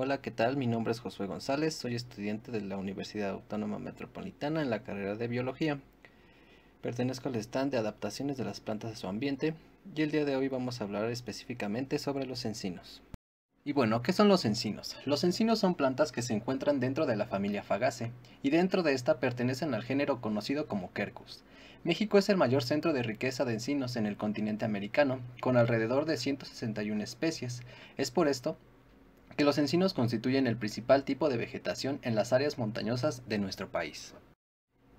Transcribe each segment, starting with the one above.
Hola, ¿qué tal? Mi nombre es Josué González, soy estudiante de la Universidad Autónoma Metropolitana en la carrera de Biología. Pertenezco al stand de adaptaciones de las plantas a su ambiente y el día de hoy vamos a hablar específicamente sobre los encinos. Y bueno, ¿qué son los encinos? Los encinos son plantas que se encuentran dentro de la familia Fagaceae y dentro de esta pertenecen al género conocido como Quercus. México es el mayor centro de riqueza de encinos en el continente americano, con alrededor de 161 especies. Es por esto que los encinos constituyen el principal tipo de vegetación en las áreas montañosas de nuestro país.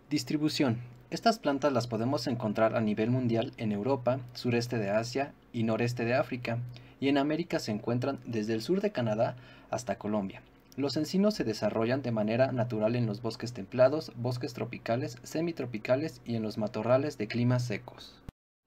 Distribución. Estas plantas las podemos encontrar a nivel mundial en Europa, sureste de Asia y noreste de África, y en América se encuentran desde el sur de Canadá hasta Colombia. Los encinos se desarrollan de manera natural en los bosques templados, bosques tropicales, semitropicales y en los matorrales de climas secos.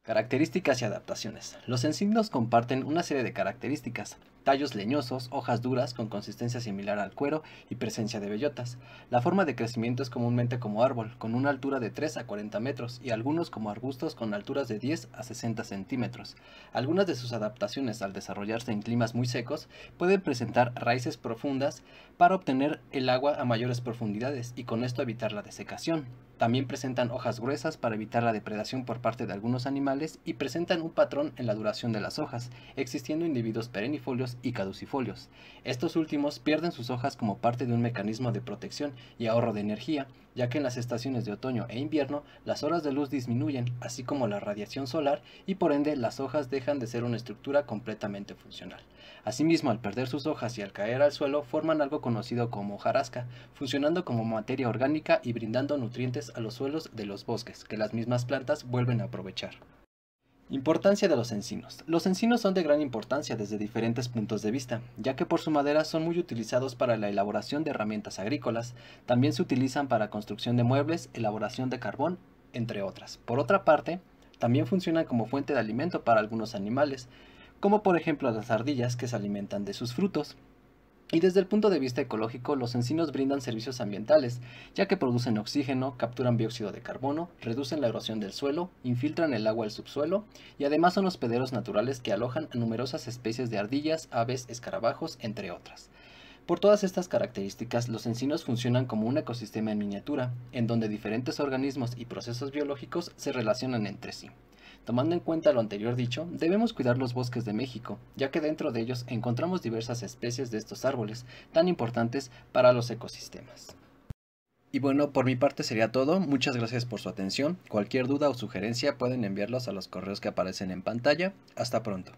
Características y adaptaciones. Los encinos comparten una serie de características, tallos leñosos, hojas duras con consistencia similar al cuero y presencia de bellotas. La forma de crecimiento es comúnmente como árbol, con una altura de 3 a 40 metros y algunos como arbustos con alturas de 10 a 60 centímetros. Algunas de sus adaptaciones al desarrollarse en climas muy secos pueden presentar raíces profundas para obtener el agua a mayores profundidades y con esto evitar la desecación. También presentan hojas gruesas para evitar la depredación por parte de algunos animales y presentan un patrón en la duración de las hojas, existiendo individuos perennifolios y caducifolios. Estos últimos pierden sus hojas como parte de un mecanismo de protección y ahorro de energía, ya que en las estaciones de otoño e invierno las horas de luz disminuyen, así como la radiación solar, y por ende las hojas dejan de ser una estructura completamente funcional. Asimismo, al perder sus hojas y al caer al suelo, forman algo conocido como hojarasca, funcionando como materia orgánica y brindando nutrientes a los suelos de los bosques, que las mismas plantas vuelven a aprovechar. Importancia de los encinos. Los encinos son de gran importancia desde diferentes puntos de vista, ya que por su madera son muy utilizados para la elaboración de herramientas agrícolas, también se utilizan para construcción de muebles, elaboración de carbón, entre otras. Por otra parte, también funcionan como fuente de alimento para algunos animales, como por ejemplo las ardillas que se alimentan de sus frutos. Y desde el punto de vista ecológico, los encinos brindan servicios ambientales, ya que producen oxígeno, capturan dióxido de carbono, reducen la erosión del suelo, infiltran el agua al subsuelo y además son hospederos naturales que alojan a numerosas especies de ardillas, aves, escarabajos, entre otras. Por todas estas características, los encinos funcionan como un ecosistema en miniatura, en donde diferentes organismos y procesos biológicos se relacionan entre sí. Tomando en cuenta lo anterior dicho, debemos cuidar los bosques de México, ya que dentro de ellos encontramos diversas especies de estos árboles, tan importantes para los ecosistemas. Y bueno, por mi parte sería todo, muchas gracias por su atención, cualquier duda o sugerencia pueden enviarlos a los correos que aparecen en pantalla, hasta pronto.